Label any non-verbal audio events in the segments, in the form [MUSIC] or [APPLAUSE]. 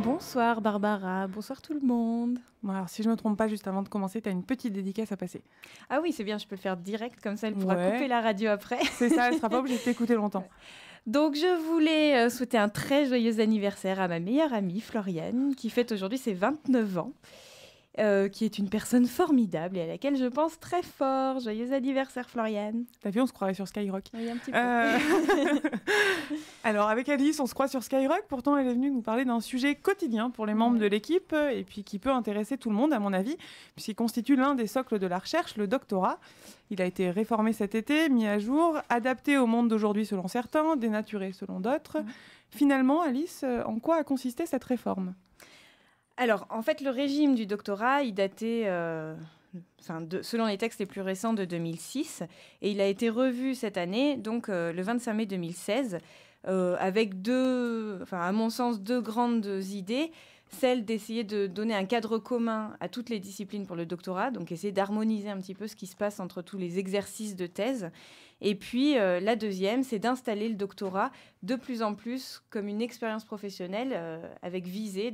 Bonsoir Barbara, bonsoir tout le monde. alors si je ne me trompe pas, juste avant de commencer, tu as une petite dédicace à passer. Ah oui, c'est bien, je peux le faire direct, comme ça elle pourra couper la radio après. C'est ça, elle ne sera pas [LAUGHS] obligée de t'écouter longtemps. Donc je voulais euh, souhaiter un très joyeux anniversaire à ma meilleure amie Floriane, qui fête aujourd'hui ses 29 ans. Euh, qui est une personne formidable et à laquelle je pense très fort. Joyeux anniversaire, Floriane. T'as vu, on se croirait sur Skyrock. Euh, [LAUGHS] Alors, avec Alice, on se croit sur Skyrock. Pourtant, elle est venue nous parler d'un sujet quotidien pour les membres de l'équipe et puis qui peut intéresser tout le monde, à mon avis, puisqu'il constitue l'un des socles de la recherche, le doctorat. Il a été réformé cet été, mis à jour, adapté au monde d'aujourd'hui selon certains, dénaturé selon d'autres. Finalement, Alice, euh, en quoi a consisté cette réforme alors, en fait, le régime du doctorat, il datait, euh, selon les textes les plus récents, de 2006, et il a été revu cette année, donc euh, le 25 mai 2016, euh, avec deux, à mon sens, deux grandes idées celle d'essayer de donner un cadre commun à toutes les disciplines pour le doctorat, donc essayer d'harmoniser un petit peu ce qui se passe entre tous les exercices de thèse. Et puis euh, la deuxième, c'est d'installer le doctorat de plus en plus comme une expérience professionnelle euh, avec visée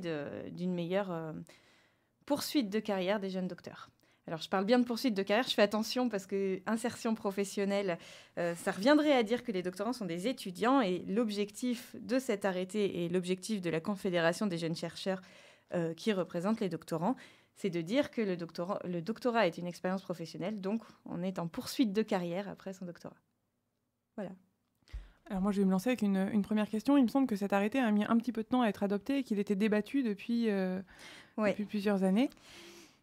d'une meilleure euh, poursuite de carrière des jeunes docteurs. Alors, je parle bien de poursuite de carrière, je fais attention parce que insertion professionnelle, euh, ça reviendrait à dire que les doctorants sont des étudiants et l'objectif de cet arrêté et l'objectif de la Confédération des jeunes chercheurs euh, qui représente les doctorants, c'est de dire que le, doctorat est une expérience professionnelle, donc on est en poursuite de carrière après son doctorat. Voilà. Alors moi, je vais me lancer avec une, première question. Il me semble que cet arrêté a mis un petit peu de temps à être adopté et qu'il était débattu depuis, euh, depuis plusieurs années.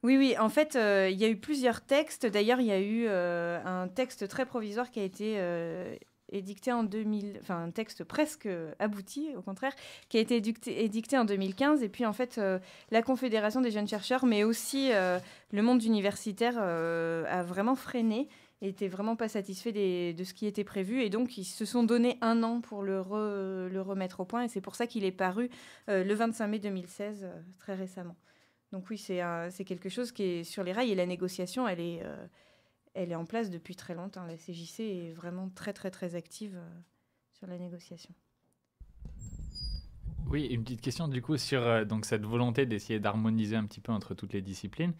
Oui, oui, en fait, euh, il y a eu plusieurs textes. D'ailleurs, il y a eu euh, un texte très provisoire qui a été euh, édicté en 2000, enfin un texte presque abouti, au contraire, qui a été édicté, en 2015. Et puis, en fait, la Confédération des jeunes chercheurs, mais aussi le monde universitaire a vraiment freiné Était vraiment pas satisfait de ce qui était prévu et donc ils se sont donné un an pour le, remettre au point et c'est pour ça qu'il est paru le 25 mai 2016, très récemment. Donc oui, c'est quelque chose qui est sur les rails et la négociation, elle est, euh, en place depuis très longtemps. La CJC est vraiment très très très active euh, sur la négociation. Oui, une petite question du coup sur euh, donc cette volonté d'essayer d'harmoniser un petit peu entre toutes les disciplines.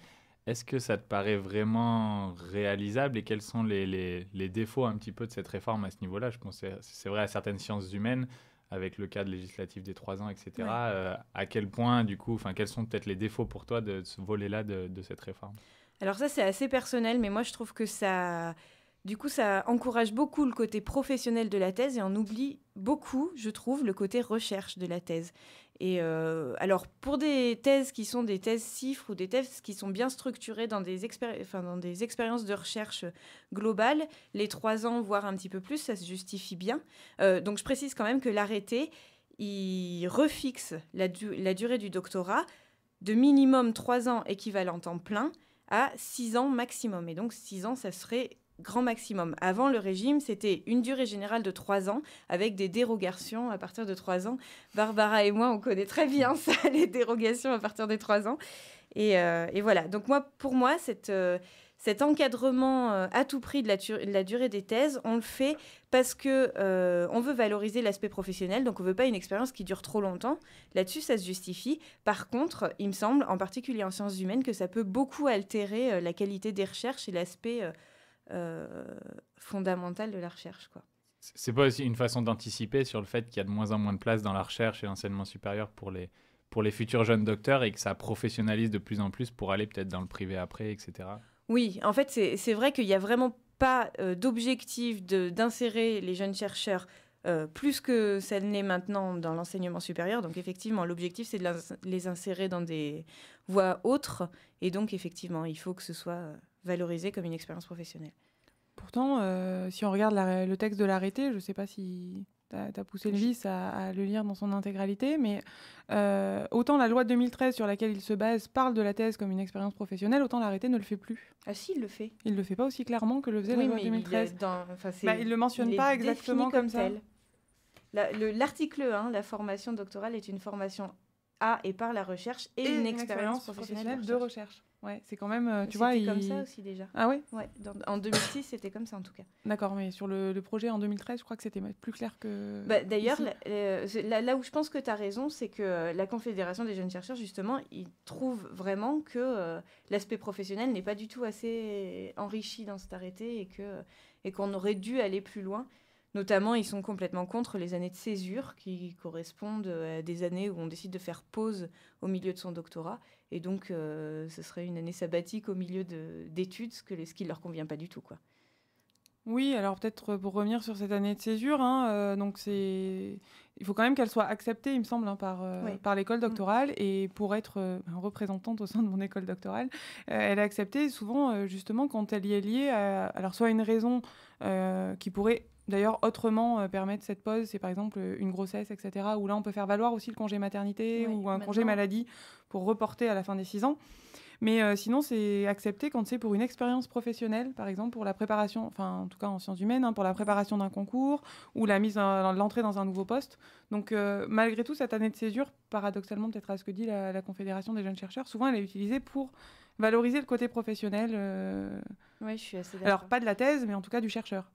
Est-ce que ça te paraît vraiment réalisable et quels sont les, défauts un petit peu de cette réforme à ce niveau-là Je pense c'est vrai à certaines sciences humaines, avec le cadre législatif des trois ans, etc. Euh, à quel point, du coup, enfin, quels sont peut-être les défauts pour toi de, ce volet-là de, cette réforme Alors ça, c'est assez personnel, mais moi, je trouve que ça, du coup, ça encourage beaucoup le côté professionnel de la thèse et on oublie beaucoup, je trouve, le côté recherche de la thèse. Et euh, alors, pour des thèses qui sont des thèses chiffres ou des thèses qui sont bien structurées dans des, dans des expériences de recherche globales, les trois ans, voire un petit peu plus, ça se justifie bien. Euh, donc, je précise quand même que l'arrêté, il refixe la, la, durée du doctorat de minimum trois ans équivalent en plein à six ans maximum. Et donc, six ans, ça serait grand maximum. Avant le régime, c'était une durée générale de trois ans avec des dérogations à partir de trois ans. Barbara et moi, on connaît très bien [LAUGHS] ça, les dérogations à partir des trois ans. Et, euh, voilà. Donc moi, pour moi, euh, cet encadrement euh, à tout prix de la, de la, durée des thèses, on le fait parce que on veut valoriser l'aspect professionnel. Donc on veut pas une expérience qui dure trop longtemps. Là-dessus, ça se justifie. Par contre, il me semble, en particulier en sciences humaines, que ça peut beaucoup altérer la qualité des recherches et l'aspect euh, fondamentale de la recherche. Quoi. C'est pas aussi une façon d'anticiper sur le fait qu'il y a de moins en moins de place dans la recherche et l'enseignement supérieur pour les, pour les futurs jeunes docteurs et que ça professionnalise de plus en plus pour aller peut-être dans le privé après, etc. Oui, en fait, c'est vrai qu'il n'y a vraiment pas euh, d'objectif d'insérer les jeunes chercheurs euh, plus que celle là maintenant dans l'enseignement supérieur. Donc effectivement, l'objectif, c'est de les insérer dans des voies autres. Et donc, effectivement, il faut que ce soit valorisée comme une expérience professionnelle. Pourtant, euh, si on regarde le texte de l'arrêté, je ne sais pas si tu as, poussé le vice à, le lire dans son intégralité, mais euh, autant la loi 2013 sur laquelle il se base parle de la thèse comme une expérience professionnelle, autant l'arrêté ne le fait plus. Ah si, il le fait. Il ne le fait pas aussi clairement que le faisait la loi de 2013. Il, ne bah, il le mentionne pas exactement comme, comme, ça. L'article 1, la formation doctorale est une formation à et par la recherche et, une, expérience, professionnelle, De recherche. Ouais, c'est quand même, euh, tu vois. C'était comme ça aussi déjà. Ah oui en 2006, c'était comme ça en tout cas. D'accord, mais sur le, projet en 2013, je crois que c'était plus clair que. Bah, D'ailleurs, euh, là, où je pense que tu as raison, c'est que euh, la Confédération des jeunes chercheurs, justement, ils trouvent vraiment que l'aspect professionnel n'est pas du tout assez enrichi dans cet arrêté et que et qu'on aurait dû aller plus loin. Notamment, ils sont complètement contre les années de césure qui correspondent à des années où on décide de faire pause au milieu de son doctorat et donc, euh, ce serait une année sabbatique au milieu d'études, ce, que, ce qui ne leur convient pas du tout. quoi. Oui, alors peut-être pour revenir sur cette année de césure, hein, euh, donc il faut quand même qu'elle soit acceptée, il me semble, hein, par euh, par l'école mm. doctorale. Et pour être représentante au sein de mon école doctorale, elle est acceptée souvent justement quand elle y est liée, à, alors soit une raison qui pourrait D'ailleurs, autrement, euh, permettre cette pause, c'est par exemple euh, une grossesse, etc., où là, on peut faire valoir aussi le congé maternité ou un congé maladie pour reporter à la fin des six ans. Mais euh, sinon, c'est accepté quand c'est pour une expérience professionnelle, par exemple pour la préparation, enfin en tout cas en sciences humaines, hein, pour la préparation d'un concours ou la mise, l'entrée dans un nouveau poste. Donc malgré tout, cette année de césure, paradoxalement peut-être à ce que dit la, la, Confédération des jeunes chercheurs, souvent elle est utilisée pour valoriser le côté professionnel. Oui, je suis assez Alors pas de la thèse, mais en tout cas du chercheur.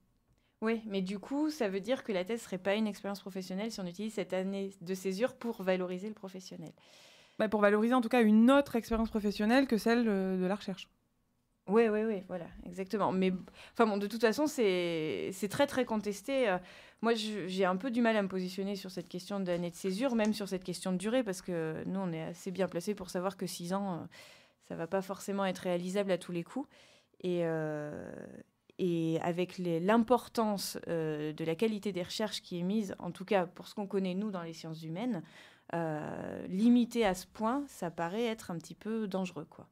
Oui, mais du coup, ça veut dire que la thèse serait pas une expérience professionnelle si on utilise cette année de césure pour valoriser le professionnel. Bah pour valoriser en tout cas une autre expérience professionnelle que celle euh, de la recherche. Oui, oui, oui, voilà, exactement. Mais enfin de toute façon, c'est très, très contesté. Euh, moi, j'ai un peu du mal à me positionner sur cette question d'année de césure, même sur cette question de durée, parce que nous, on est assez bien placés pour savoir que six ans, ça euh, ça va pas forcément être réalisable à tous les coups. Et, et avec l'importance euh, de la qualité des recherches qui est mise, en tout cas pour ce qu'on connaît nous dans les sciences humaines, euh, limiter à ce point, ça paraît être un petit peu dangereux. quoi.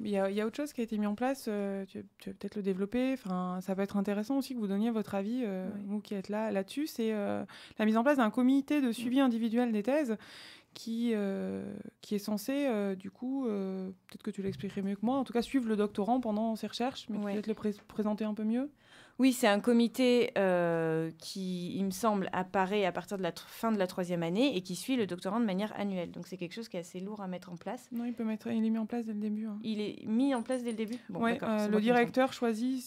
Il y, a, autre chose qui a été mis en place, euh, tu, vas peut-être le développer, enfin, ça peut être intéressant aussi que vous donniez votre avis, euh, vous qui êtes là là-dessus, c'est la mise en place d'un comité de suivi individuel des thèses qui, euh, qui est censé, euh, du coup, euh, peut-être que tu l'expliquerais mieux que moi, en tout cas suivre le doctorant pendant ses recherches, mais peut-être le présenter un peu mieux Oui, c'est un comité qui, il me semble, apparaît à partir de la fin de la troisième année et qui suit le doctorant de manière annuelle. Donc c'est quelque chose qui est assez lourd à mettre en place. Non, il, peut mettre, il est mis en place dès le début. Hein. Il est mis en place dès le début bon, Le directeur choisit,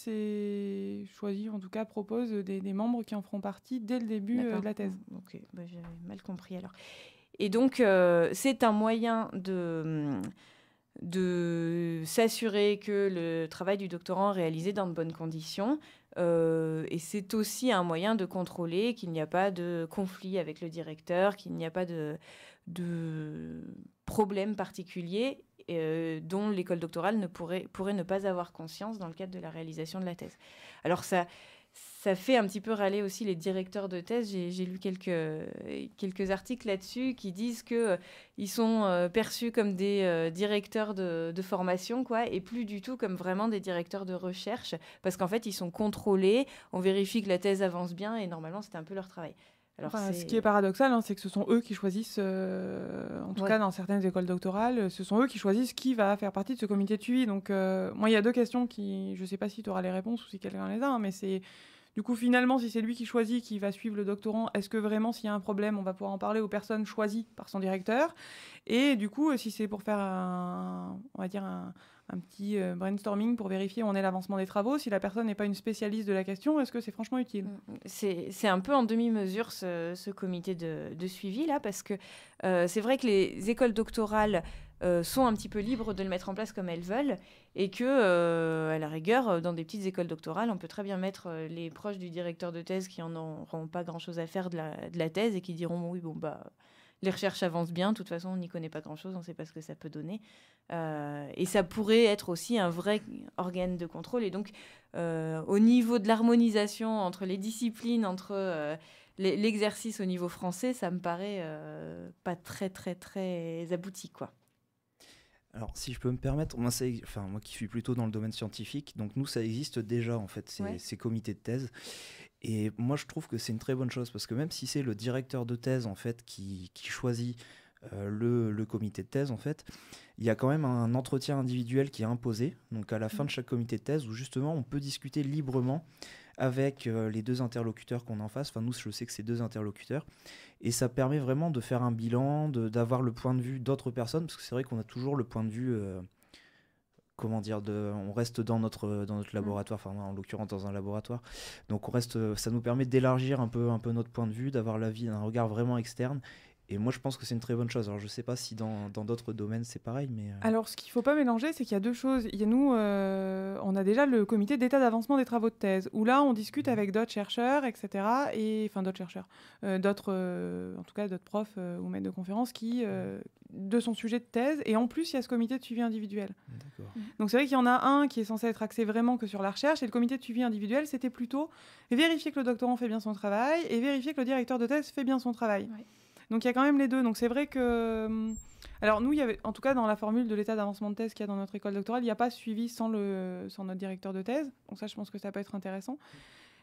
choisit, en tout cas propose des, membres qui en feront partie dès le début de la thèse. Ok, bah, j'avais mal compris alors. Et donc, euh, c'est un moyen de, mm, de s'assurer que le travail du doctorant est réalisé dans de bonnes conditions. Euh, et c'est aussi un moyen de contrôler qu'il n'y a pas de conflit avec le directeur, qu'il n'y a pas de, de problème particulier euh, dont l'école doctorale ne pourrait, pourrait ne pas avoir conscience dans le cadre de la réalisation de la thèse. Alors ça, ça fait un petit peu râler aussi les directeurs de thèse. J'ai lu quelques, quelques articles là-dessus qui disent qu'ils euh, ils sont euh, perçus comme des euh, directeurs de, formation, quoi, et plus du tout comme vraiment des directeurs de recherche, parce qu'en fait, ils sont contrôlés, on vérifie que la thèse avance bien, et normalement, c'est un peu leur travail. Alors ce qui est paradoxal, hein, c'est que ce sont eux qui choisissent, en tout cas dans certaines écoles doctorales, ce sont eux qui choisissent qui va faire partie de ce comité de suivi. Donc, moi, il y a deux questions qui, je ne sais pas si tu auras les réponses ou si quelqu'un les a, hein, mais c'est du coup, finalement, si c'est lui qui choisit, qui va suivre le doctorant, est-ce que vraiment, s'il y a un problème, on va pouvoir en parler aux personnes choisies par son directeur Et du coup, euh, si c'est pour faire un, on va dire un, petit euh, brainstorming pour vérifier où on est l'avancement des travaux. Si la personne n'est pas une spécialiste de la question, est-ce que c'est franchement utile mm, mm. C'est un peu en demi-mesure ce, comité de, suivi là, parce que euh, c'est vrai que les écoles doctorales euh, sont un petit peu libres de le mettre en place comme elles veulent et que, euh, à la rigueur, euh, dans des petites écoles doctorales, on peut très bien mettre les proches du directeur de thèse qui en auront pas grand-chose à faire de la, thèse et qui diront oui, bon, bah, les recherches avancent bien, de toute façon, on n'y connaît pas grand-chose, on ne sait pas ce que ça peut donner. et ça pourrait être aussi un vrai organe de contrôle. Et donc, au niveau de l'harmonisation entre les disciplines, entre l'exercice au niveau français, ça me paraît pas très, très, très abouti, quoi. Alors, si je peux me permettre, moi, enfin, moi qui suis plutôt dans le domaine scientifique, donc nous, ça existe déjà, en fait, ces, comités de thèse. Et moi, je trouve que c'est une très bonne chose, parce que même si c'est le directeur de thèse, en fait, qui, choisit euh, le, le, comité de thèse, en fait, il y a quand même un entretien individuel qui est imposé, donc à la fin de mmh. chaque comité de thèse, où justement, on peut discuter librement avec euh, les deux interlocuteurs qu'on en face. Enfin, nous, je sais que c'est deux interlocuteurs. Et ça permet vraiment de faire un bilan, d'avoir le point de vue d'autres personnes, parce que c'est vrai qu'on a toujours le point de vue euh, comment dire, de, on reste dans notre, dans notre mmh. laboratoire, enfin en l'occurrence dans un laboratoire. Donc on reste, euh, ça nous permet d'élargir un peu, un peu notre point de vue, d'avoir l'avis d'un regard vraiment externe et moi, je pense que c'est une très bonne chose. Alors, je ne sais pas si dans d'autres domaines, c'est pareil, mais... Euh, Alors, ce qu'il ne faut pas mélanger, c'est qu'il y a deux choses. Il y a nous, euh, on a déjà le comité d'état d'avancement des travaux de thèse, où là, on discute mhm. avec d'autres chercheurs, etc. Et, enfin, d'autres chercheurs, euh, d'autres, en tout cas, d'autres profs ou maîtres de conférences qui, mhm. de son sujet de thèse. Et en plus, il y a ce comité de suivi individuel. Mhm. Donc, c'est vrai qu'il y en a un qui est censé être axé vraiment que sur la recherche. Et le comité de suivi individuel, c'était plutôt vérifier que le doctorant fait bien son travail et vérifier que le directeur de thèse fait bien son travail. Donc il y a quand même les deux. Donc c'est vrai que. Hum, alors nous, il y avait, en tout cas dans la formule de l'état d'avancement de thèse qu'il y a dans notre école doctorale, il n'y a pas suivi sans, le, sans notre directeur de thèse. Donc ça, je pense que ça peut être intéressant.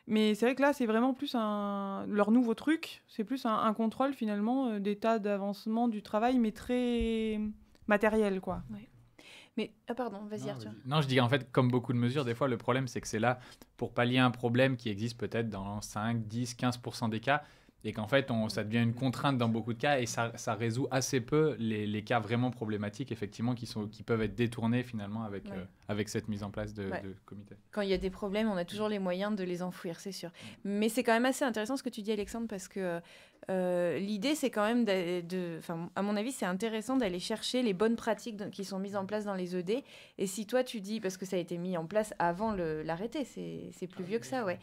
Mais c'est vrai que là, c'est vraiment plus un... Leur nouveau truc, c'est plus un, contrôle finalement euh, d'état d'avancement du travail, mais très matériel, quoi. Mais ah pardon, vas-y Arthur. Non, je dis en fait, comme beaucoup de mesures, des fois, le problème, c'est que c'est là pour pallier un problème qui existe peut-être dans 5, 10, 15% des cas et qu'en fait, ça devient une contrainte dans beaucoup de cas et ça, résout assez peu les, cas vraiment problématiques, effectivement, qui, sont, qui peuvent être détournés finalement avec, euh, avec cette mise en place de, de comité. Quand il y a des problèmes, on a toujours les moyens de les enfouir, c'est sûr. Mais c'est quand même assez intéressant ce que tu dis, Alexandre, parce que euh, euh, l'idée, c'est quand même, de, à mon avis, c'est intéressant d'aller chercher les bonnes pratiques qui sont mises en place dans les ED. Et si toi, tu dis, parce que ça a été mis en place avant l'arrêté, c'est plus ah vieux que ça, ouais.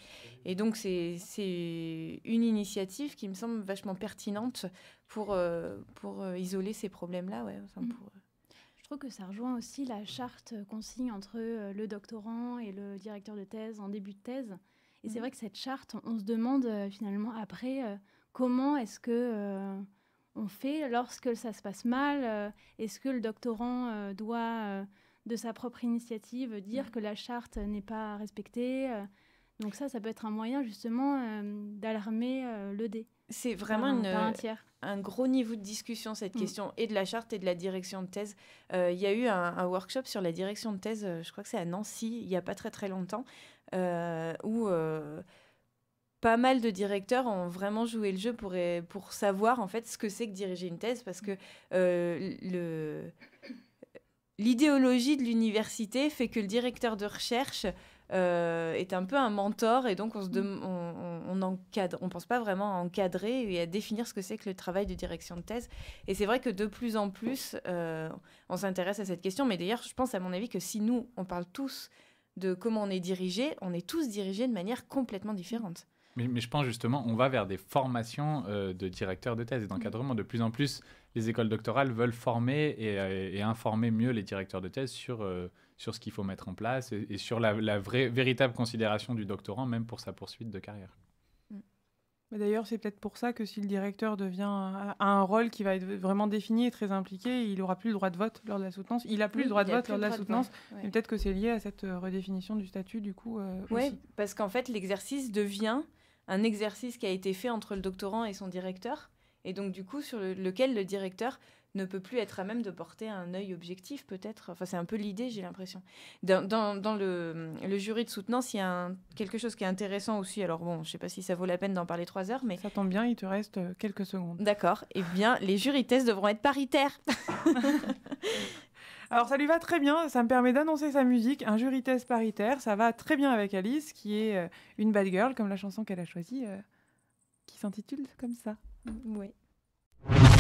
Et donc, c'est une initiative qui me semble vachement pertinente pour, euh, pour euh, isoler ces problèmes-là, ouais. Mm. je trouve que ça rejoint aussi la charte qu'on signe entre le doctorant et le directeur de thèse en début de thèse. Et c'est mm. vrai que cette charte, on se demande finalement après, comment est-ce que euh, on fait lorsque ça se passe mal euh, Est-ce que le doctorant euh, doit, de sa propre initiative, dire que la charte n'est pas respectée donc ça, ça peut être un moyen justement d'alarmer le dé. C'est vraiment un, gros niveau de discussion, cette mm. question, et de la charte et de la direction de thèse. Il y a eu un, workshop sur la direction de thèse, je crois que c'est à Nancy, il n'y a pas très très longtemps, où pas mal de directeurs ont vraiment joué le jeu pour, eh, pour savoir en fait ce que c'est que diriger une thèse parce que euh, l'idéologie de l'université fait que le directeur de recherche euh, est un peu un mentor et donc on ne mm. on, encadre, on pense pas vraiment à encadrer et à définir ce que c'est que le travail de direction de thèse. Et c'est vrai que de plus en plus, euh, on s'intéresse à cette question. Mais d'ailleurs, je pense à mon avis que si nous, on parle tous de comment on est dirigé, on est tous dirigés de manière complètement différente. Mais, je pense justement, on va vers des formations euh, de directeurs de thèse et d'encadrement. De plus en plus, les écoles doctorales veulent former et, informer mieux les directeurs de thèse sur, euh, sur ce qu'il faut mettre en place et, sur la, vraie, véritable considération du doctorant, même pour sa poursuite de carrière. Mm. D'ailleurs, c'est peut-être pour ça que si le directeur devient a un rôle qui va être vraiment défini et très impliqué, il n'aura plus le droit de vote lors de la soutenance. Il a plus le droit de vote lors de la soutenance. Et peut-être que c'est lié à cette euh, redéfinition du statut, du coup. oui, parce qu'en fait, l'exercice devient un exercice qui a été fait entre le doctorant et son directeur, et donc du coup sur lequel le directeur ne peut plus être à même de porter un œil objectif peut-être. Enfin, c'est un peu l'idée, j'ai l'impression. Dans, le, jury de soutenance, il y a quelque chose qui est intéressant aussi. Alors bon, je ne sais pas si ça vaut la peine d'en parler trois heures, mais... Ça tombe bien, il te reste euh, quelques secondes. D'accord. Eh bien, les jurys devront être paritaires. [LAUGHS] Alors ça lui va très bien, ça me permet d'annoncer sa musique, un jury test paritaire, ça va très bien avec Alice qui est euh, une bad girl comme la chanson qu'elle a choisie euh, qui s'intitule comme ça. Oui.